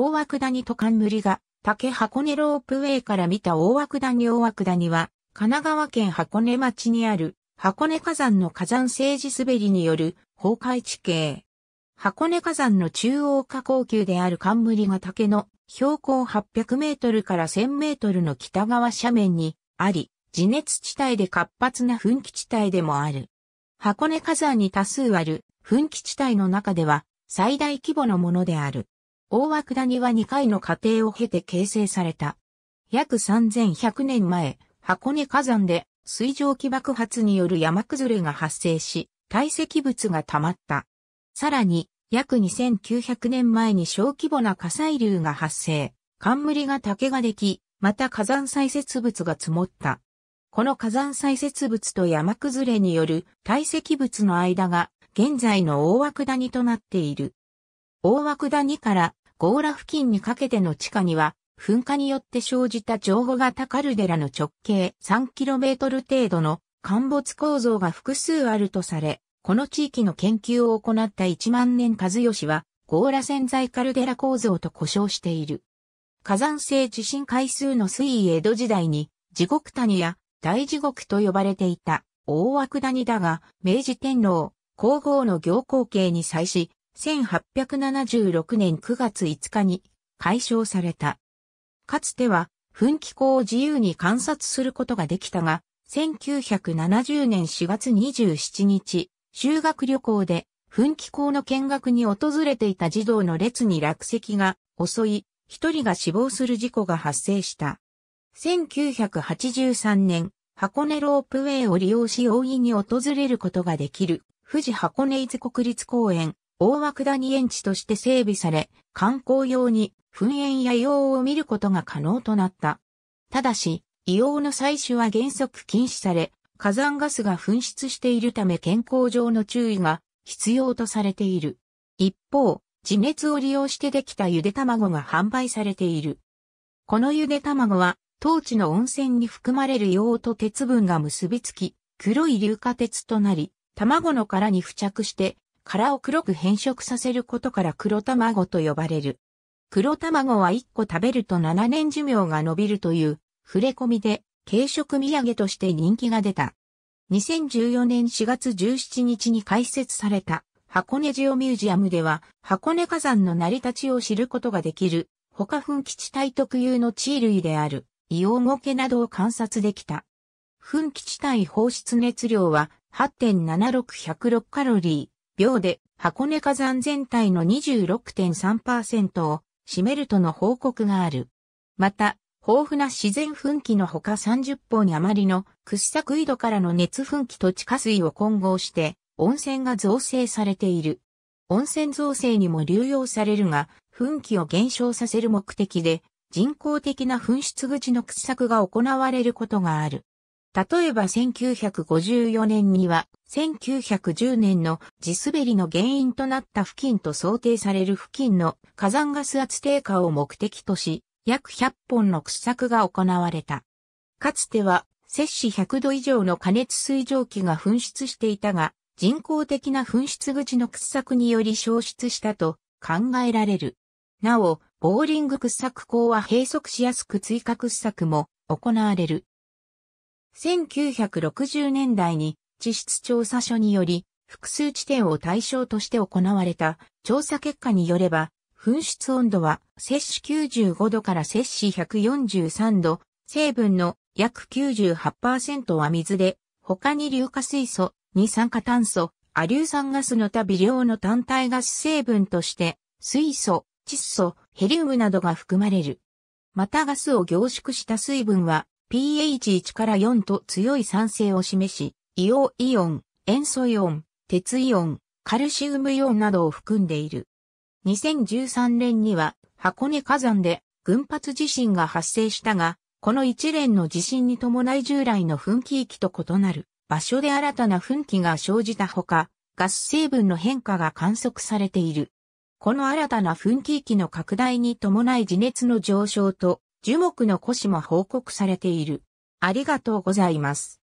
大涌谷と冠が、竹箱根ロープウェイから見た大涌谷大涌谷は、神奈川県箱根町にある、箱根火山の火山政治滑りによる崩壊地形。箱根火山の中央下降級である冠が竹の標高800メートルから1000メートルの北側斜面にあり、地熱地帯で活発な噴気地帯でもある。箱根火山に多数ある噴気地帯の中では最大規模のものである。大涌谷は2回の過程を経て形成された。約3100年前、箱根火山で水蒸気爆発による山崩れが発生し、堆積物が溜まった。さらに、約2900年前に小規模な火砕流が発生、冠が竹ができ、また火山砕雪物が積もった。この火山砕雪物と山崩れによる堆積物の間が現在の大涌谷となっている。大涌谷から強羅付近にかけての地下には、噴火によって生じた上後型カルデラの直径 3km 程度の陥没構造が複数あるとされ、この地域の研究を行った1万年和義は、強羅潜在カルデラ構造と呼称している。火山性地震回数の推移江戸時代に、地獄谷や大地獄と呼ばれていた大涌谷だが、明治天皇、皇后の行光景に際し、1876年9月5日に解消された。かつては噴気口を自由に観察することができたが、1970年4月27日、修学旅行で噴気口の見学に訪れていた児童の列に落石が襲い、一人が死亡する事故が発生した。1983年、箱根ロープウェイを利用し容易に訪れることができる、富士箱根伊豆国立公園、大涌谷園地として整備され、観光用に噴煙や硫黄を見ることが可能となった。ただし、硫黄の採取は原則禁止され、火山ガスが噴出しているため健康上の注意が必要とされている。一方、地熱を利用してできたゆで卵が販売されている。このゆで卵は、当地の温泉に含まれる硫黄と鉄分が結びつき、黒い硫化鉄となり、卵の殻に付着して殻を黒く変色させることから黒卵と呼ばれる。黒卵は1個食べると7年寿命が伸びるという触れ込みで軽食土産として人気が出た。2014年4月17日に開設された箱根ジオミュージアムでは箱根火山の成り立ちを知ることができる他噴基地帯特有の地類である硫黄ケなどを観察できた。噴基地帯放出熱量は8.76106カロリー。秒で箱根火山全体の26.3%を占めるとの報告がある。また、豊富な自然噴気のほか30本余りの掘削井戸からの熱噴気と地下水を混合して温泉が造成されている。温泉造成にも流用されるが、噴気を減少させる目的で人工的な噴出口の掘削が行われることがある。例えば1954年には1910年の地滑りの原因となった付近と想定される付近の火山ガス圧低下を目的とし、約100本の掘削が行われた。かつては、摂氏100度以上の加熱水蒸気が噴出していたが、人工的な噴出口の掘削により消失したと考えられる。なお、ボーリング掘削口は閉塞しやすく追加掘削も行われる。1960年代に地質調査所により複数地点を対象として行われた調査結果によれば、噴出温度は摂氏95度から摂氏143度、成分の約98%は水で、他に硫化水素、二酸化炭素、ア硫酸ガスの多微量の単体ガス成分として、水素、窒素、ヘリウムなどが含まれる。またガスを凝縮した水分は pH1 から4と強い酸性を示し、硫黄イオン、塩素イオン、鉄イオン、カルシウムイオンなどを含んでいる。2013年には箱根火山で群発地震が発生したが、この一連の地震に伴い従来の噴気域と異なる場所で新たな噴気が生じたほか、ガス成分の変化が観測されている。この新たな噴気域の拡大に伴い地熱の上昇と樹木の古紙も報告されている。ありがとうございます。